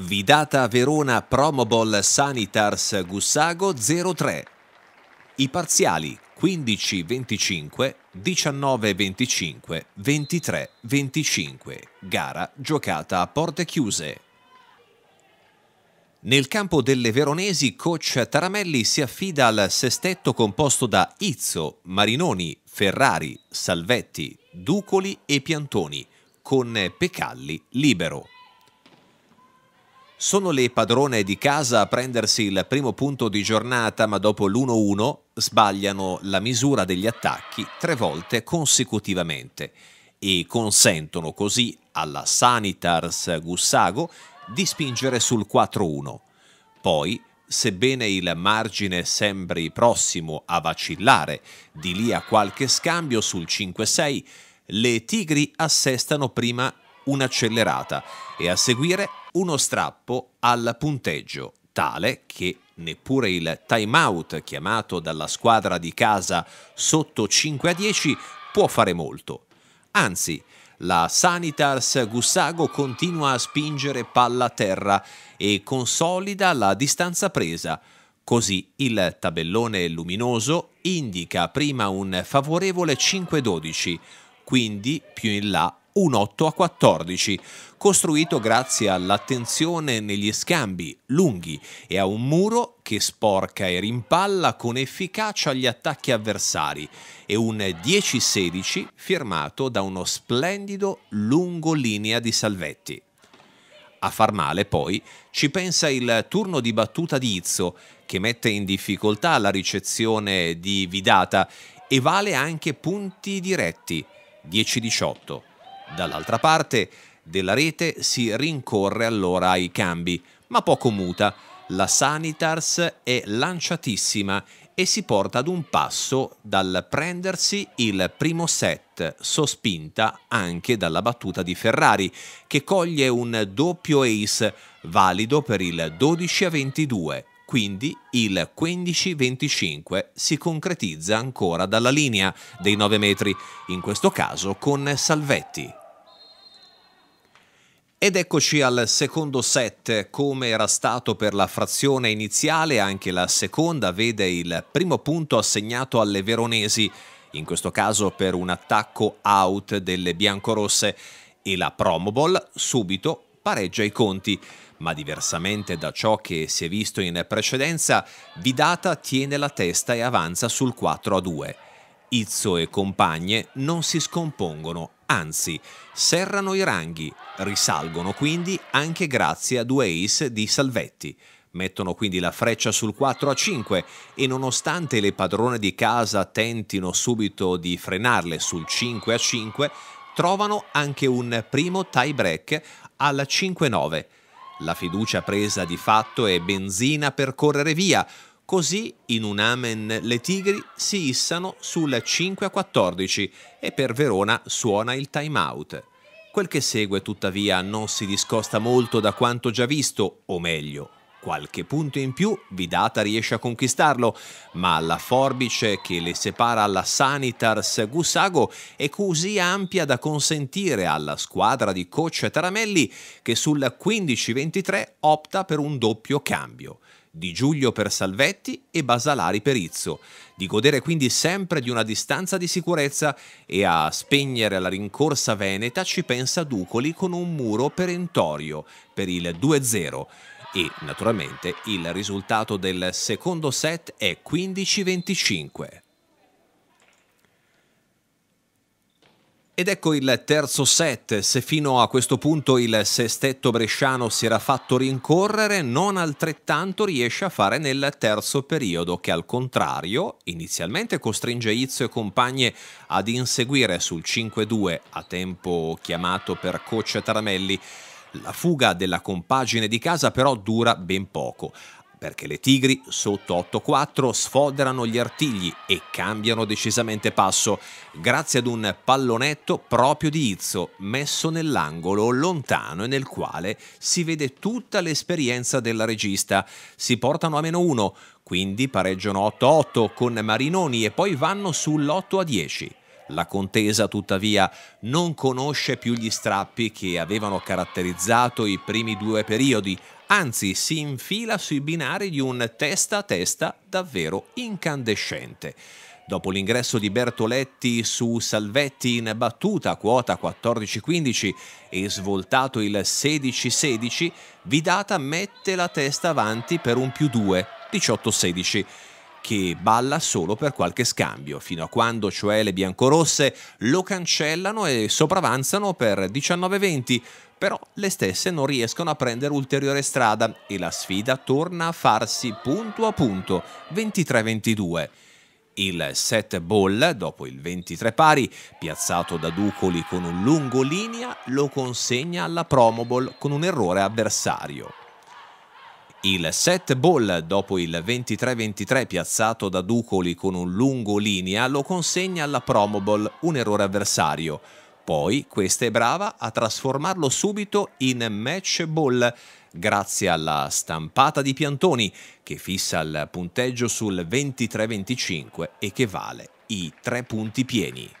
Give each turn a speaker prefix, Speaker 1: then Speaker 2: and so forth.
Speaker 1: Vidata Verona Promobol Sanitars Gussago 03. I parziali 15-25, 19-25, 23-25. Gara giocata a porte chiuse. Nel campo delle veronesi, coach Taramelli si affida al sestetto composto da Izzo, Marinoni, Ferrari, Salvetti, Ducoli e Piantoni, con Pecalli libero. Sono le padrone di casa a prendersi il primo punto di giornata, ma dopo l'1-1 sbagliano la misura degli attacchi tre volte consecutivamente e consentono così alla Sanitars Gussago di spingere sul 4-1. Poi, sebbene il margine sembri prossimo a vacillare di lì a qualche scambio sul 5-6, le Tigri assestano prima un'accelerata e a seguire uno strappo al punteggio, tale che neppure il timeout chiamato dalla squadra di casa sotto 5 a 10 può fare molto. Anzi, la Sanitars Gussago continua a spingere palla a terra e consolida la distanza presa. Così il tabellone luminoso indica prima un favorevole 5-12, quindi più in là un 8 a 14, costruito grazie all'attenzione negli scambi lunghi e a un muro che sporca e rimpalla con efficacia gli attacchi avversari e un 10-16 firmato da uno splendido lungolinea di Salvetti. A far male poi ci pensa il turno di battuta di Izzo, che mette in difficoltà la ricezione di Vidata e vale anche punti diretti 10-18. Dall'altra parte della rete si rincorre allora ai cambi, ma poco muta. La Sanitars è lanciatissima e si porta ad un passo dal prendersi il primo set, sospinta anche dalla battuta di Ferrari, che coglie un doppio ace valido per il 12 a 22, quindi il 15-25 si concretizza ancora dalla linea dei 9 metri, in questo caso con Salvetti. Ed eccoci al secondo set, come era stato per la frazione iniziale, anche la seconda vede il primo punto assegnato alle veronesi, in questo caso per un attacco out delle biancorosse, e la Promobol subito pareggia i conti, ma diversamente da ciò che si è visto in precedenza, Vidata tiene la testa e avanza sul 4 a 2. Izzo e compagne non si scompongono anzi serrano i ranghi, risalgono quindi anche grazie a due ace di Salvetti. Mettono quindi la freccia sul 4 a 5 e nonostante le padrone di casa tentino subito di frenarle sul 5 a 5, trovano anche un primo tie break al 5-9. La fiducia presa di fatto è benzina per correre via, Così in un amen le tigri si issano sulla 5 a 14 e per Verona suona il time out. Quel che segue tuttavia non si discosta molto da quanto già visto, o meglio, qualche punto in più Vidata riesce a conquistarlo, ma la forbice che le separa alla Sanitars Gusago è così ampia da consentire alla squadra di coach Taramelli che sulla 15-23 opta per un doppio cambio. Di Giulio per Salvetti e Basalari per Izzo, di godere quindi sempre di una distanza di sicurezza e a spegnere la rincorsa veneta ci pensa Ducoli con un muro perentorio per il 2-0 e naturalmente il risultato del secondo set è 15-25. Ed ecco il terzo set, se fino a questo punto il sestetto bresciano si era fatto rincorrere, non altrettanto riesce a fare nel terzo periodo, che al contrario inizialmente costringe Izzo e compagne ad inseguire sul 5-2 a tempo chiamato per coach Taramelli. La fuga della compagine di casa però dura ben poco perché le Tigri sotto 8-4 sfoderano gli artigli e cambiano decisamente passo grazie ad un pallonetto proprio di Izzo messo nell'angolo lontano e nel quale si vede tutta l'esperienza della regista. Si portano a meno 1, quindi pareggiano 8-8 con Marinoni e poi vanno sull'8-10. La contesa tuttavia non conosce più gli strappi che avevano caratterizzato i primi due periodi, anzi si infila sui binari di un testa a testa davvero incandescente. Dopo l'ingresso di Bertoletti su Salvetti in battuta a quota 14-15 e svoltato il 16-16, Vidata mette la testa avanti per un più 2, 18-16 che balla solo per qualche scambio, fino a quando cioè le biancorosse lo cancellano e sopravanzano per 19-20, però le stesse non riescono a prendere ulteriore strada e la sfida torna a farsi punto a punto 23-22. Il set ball, dopo il 23 pari, piazzato da Ducoli con un lungo linea, lo consegna alla Promo Ball con un errore avversario. Il set ball dopo il 23-23 piazzato da Ducoli con un lungo linea lo consegna alla Promo Ball, un errore avversario. Poi questa è brava a trasformarlo subito in match ball grazie alla stampata di Piantoni che fissa il punteggio sul 23-25 e che vale i tre punti pieni.